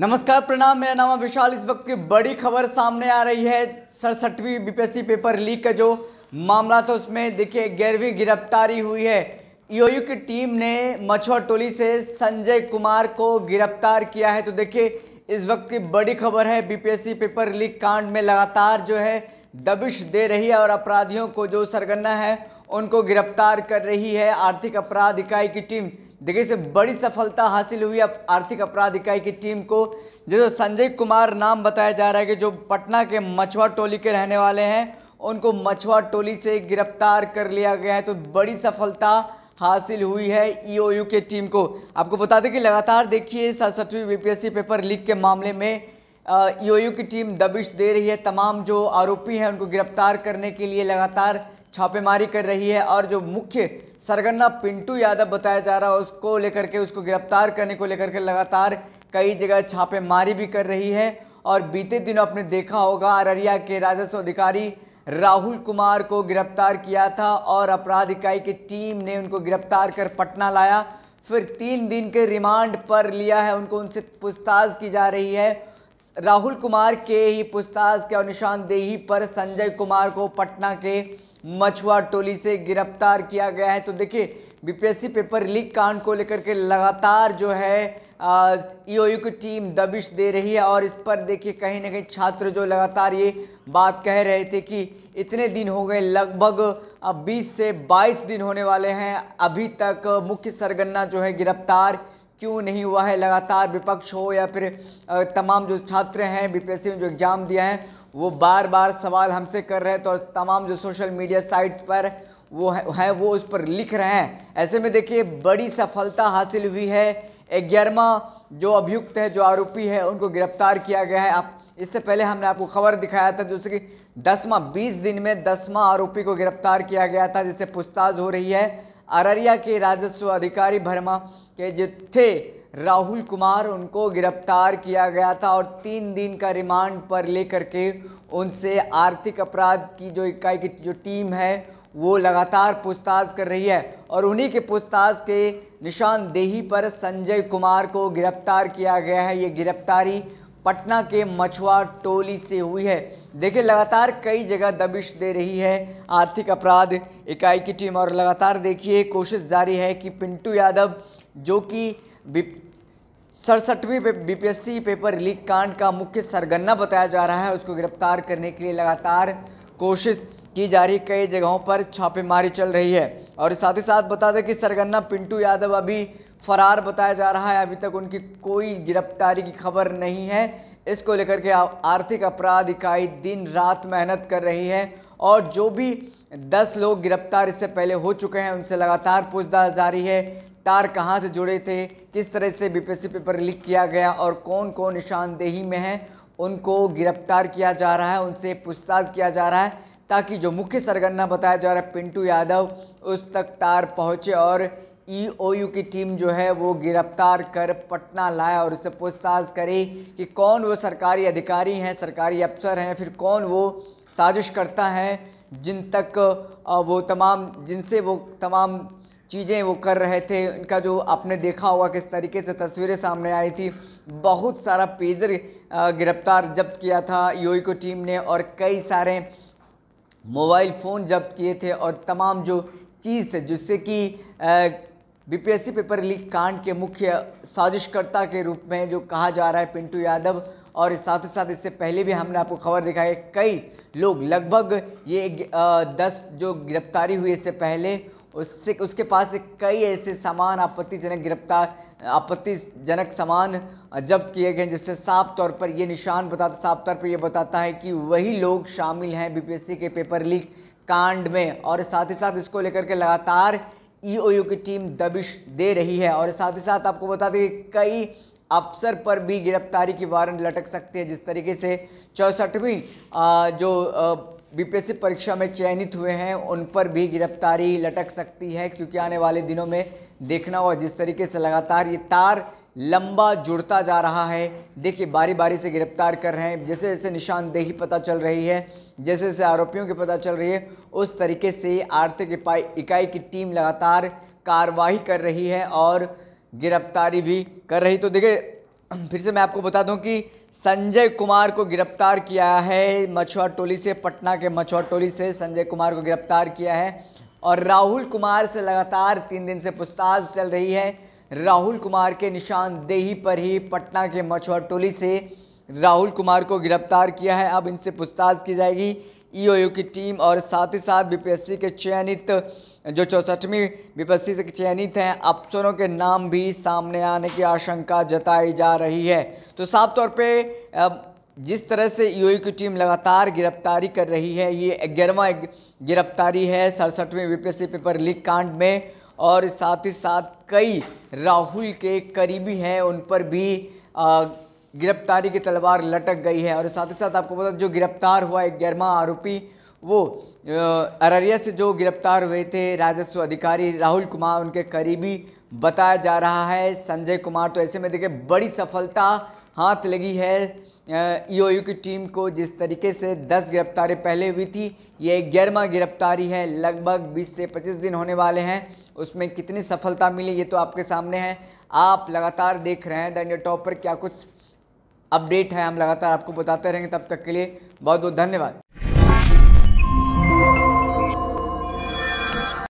नमस्कार प्रणाम मेरा नाम है विशाल इस वक्त की बड़ी खबर सामने आ रही है सड़सठवीं बीपीएससी पेपर लीक का जो मामला था उसमें देखिए ग्यारहवीं गिरफ्तारी हुई है ईओयू की टीम ने मछुआ टोली से संजय कुमार को गिरफ्तार किया है तो देखिए इस वक्त की बड़ी खबर है बीपीएससी पेपर लीक कांड में लगातार जो है दबिश दे रही है और अपराधियों को जो सरगना है उनको गिरफ्तार कर रही है आर्थिक अपराध इकाई की टीम देखिए इसे बड़ी सफलता हासिल हुई अब आर्थिक अपराध इकाई की टीम को जैसे संजय कुमार नाम बताया जा रहा है कि जो पटना के मछुआ टोली के रहने वाले हैं उनको मछुआ टोली से गिरफ्तार कर लिया गया है तो बड़ी सफलता हासिल हुई है ईओयू के टीम को आपको बता दें कि लगातार देखिए सड़सठवीं बीपीएससी पेपर लीक के मामले में ईओयू की टीम दबिश दे रही है तमाम जो आरोपी हैं उनको गिरफ्तार करने के लिए लगातार छापेमारी कर रही है और जो मुख्य सरगना पिंटू यादव बताया जा रहा है उसको लेकर के उसको गिरफ्तार करने को लेकर के लगातार कई जगह छापेमारी भी कर रही है और बीते दिनों आपने देखा होगा अररिया के राजस्व अधिकारी राहुल कुमार को गिरफ्तार किया था और अपराध इकाई की टीम ने उनको गिरफ्तार कर पटना लाया फिर तीन दिन के रिमांड पर लिया है उनको उनसे पूछताछ की जा रही है राहुल कुमार के ही पूछताछ के और निशानदेही पर संजय कुमार को पटना के मछुआ टोली से गिरफ्तार किया गया है तो देखिए बीपीएससी पेपर लीक कांड को लेकर के लगातार जो है ईओयू e की टीम दबिश दे रही है और इस पर देखिए कहीं ना कहीं छात्र जो लगातार ये बात कह रहे थे कि इतने दिन हो गए लगभग अब 20 से 22 दिन होने वाले हैं अभी तक मुख्य सरगना जो है गिरफ्तार क्यों नहीं हुआ है लगातार विपक्ष हो या फिर तमाम जो छात्र हैं बीपीएससी में जो एग्ज़ाम दिया है वो बार बार सवाल हमसे कर रहे हैं तो तमाम जो सोशल मीडिया साइट्स पर वो है, है वो उस पर लिख रहे हैं ऐसे में देखिए बड़ी सफलता हासिल हुई है ग्यारहवा जो अभियुक्त है जो आरोपी है उनको गिरफ्तार किया गया है आप इससे पहले हमने आपको खबर दिखाया था जिससे कि दसवा बीस दिन में दसवां आरोपी को गिरफ्तार किया गया था जिससे पूछताछ हो रही है अररिया के राजस्व अधिकारी भरमा के जो थे राहुल कुमार उनको गिरफ्तार किया गया था और तीन दिन का रिमांड पर लेकर के उनसे आर्थिक अपराध की जो इकाई की जो टीम है वो लगातार पूछताछ कर रही है और उन्हीं के पूछताछ के निशानदेही पर संजय कुमार को गिरफ्तार किया गया है ये गिरफ्तारी पटना के मछुआ टोली से हुई है देखिए लगातार कई जगह दबिश दे रही है आर्थिक अपराध इकाई की टीम और लगातार देखिए कोशिश जारी है कि पिंटू यादव जो कि सड़सठवीं पे बीपीएससी पेपर लीक कांड का मुख्य सरगना बताया जा रहा है उसको गिरफ्तार करने के लिए लगातार कोशिश की जा रही कई जगहों पर छापेमारी चल रही है और साथ ही साथ बता दें कि सरगना पिंटू यादव अभी फ़रार बताया जा रहा है अभी तक उनकी कोई गिरफ्तारी की खबर नहीं है इसको लेकर के आर्थिक अपराध इकाई दिन रात मेहनत कर रही है और जो भी दस लोग गिरफ्तार इससे पहले हो चुके हैं उनसे लगातार पूछताछ जारी है तार कहाँ से जुड़े थे किस तरह से बीपीएससी पेपर लीक किया गया और कौन कौन निशानदेही में हैं उनको गिरफ्तार किया जा रहा है उनसे पूछताछ किया जा रहा है ताकि जो मुख्य सरगना बताया जा रहा है पिंटू यादव उस तक तार पहुँचे और ईओयू e की टीम जो है वो गिरफ्तार कर पटना लाया और उससे पूछताछ करी कि कौन वो सरकारी अधिकारी हैं सरकारी अफसर हैं फिर कौन वो साजिश करता है जिन तक वो तमाम जिनसे वो तमाम चीज़ें वो कर रहे थे उनका जो आपने देखा होगा किस तरीके से तस्वीरें सामने आई थी बहुत सारा पेजर गिरफ्तार जब्त किया था यू e की टीम ने और कई सारे मोबाइल फ़ोन जब्त किए थे और तमाम जो चीज़ थे जिससे कि बीपीएससी पेपर लीक कांड के मुख्य साजिशकर्ता के रूप में जो कहा जा रहा है पिंटू यादव और साथ ही साथ इससे पहले भी हमने आपको खबर दिखाई कई लोग लगभग ये दस जो गिरफ्तारी हुई इससे पहले उससे उसके पास से कई ऐसे सामान आपत्तिजनक गिरफ्तार आपत्तिजनक सामान जब्त किए गए जिससे साफ तौर पर ये निशान बताता साफ तौर पर ये बताता है कि वही लोग शामिल हैं बीपीएससी के पेपर लीक कांड में और साथ ही साथ इसको लेकर के लगातार ईओयू e की टीम दबिश दे रही है और साथ ही साथ आपको बता दें कई अफसर पर भी गिरफ्तारी की वारंट लटक सकती है जिस तरीके से चौंसठवीं जो बीपीएससी परीक्षा में चयनित हुए हैं उन पर भी गिरफ्तारी लटक सकती है क्योंकि आने वाले दिनों में देखना होगा जिस तरीके से लगातार ये तार लंबा जुड़ता जा रहा है देखिए बारी बारी से गिरफ्तार कर रहे हैं जैसे जैसे निशानदेही पता चल रही है जैसे जैसे आरोपियों की पता चल रही है उस तरीके से आर्थिक इकाई की टीम लगातार कार्रवाई कर रही है और गिरफ्तारी भी कर रही तो देखिए फिर से मैं आपको बता दूं कि संजय कुमार को गिरफ्तार किया है मछुआ टोली से पटना के मछुआ टोली से संजय कुमार को गिरफ्तार किया है और राहुल कुमार से लगातार तीन दिन से पूछताछ चल रही है राहुल कुमार के निशानदेही पर ही पटना के मछुआ टोली से राहुल कुमार को गिरफ्तार किया है अब इनसे पूछताछ की जाएगी ईओयू की टीम और साथ ही साथ बीपीएससी के चयनित जो चौसठवीं बीपीएससी के चयनित हैं अफसरों के नाम भी सामने आने की आशंका जताई जा रही है तो साफ तौर पे जिस तरह से ईओयू की टीम लगातार गिरफ्तारी कर रही है ये ग्यारहवा गिरफ्तारी है सड़सठवीं बीपीएससी पेपर लीक कांड में और साथ ही साथ कई राहुल के करीबी हैं उन पर भी गिरफ्तारी की तलवार लटक गई है और साथ ही साथ आपको पता जो गिरफ्तार हुआ एक ग्यारहवा आरोपी वो अररिया से जो गिरफ्तार हुए थे राजस्व अधिकारी राहुल कुमार उनके करीबी बताया जा रहा है संजय कुमार तो ऐसे में देखिए बड़ी सफलता हाथ लगी है ईओयू e की टीम को जिस तरीके से 10 गिरफ्तारी पहले हुई थी ये ग्यारहवा गिरफ्तारी है लगभग 20 से 25 दिन होने वाले हैं उसमें कितनी सफलता मिली ये तो आपके सामने है आप लगातार देख रहे हैं द इंडिया टॉप पर क्या कुछ अपडेट है हम लगातार आपको बताते रहेंगे तब तक के लिए बहुत बहुत धन्यवाद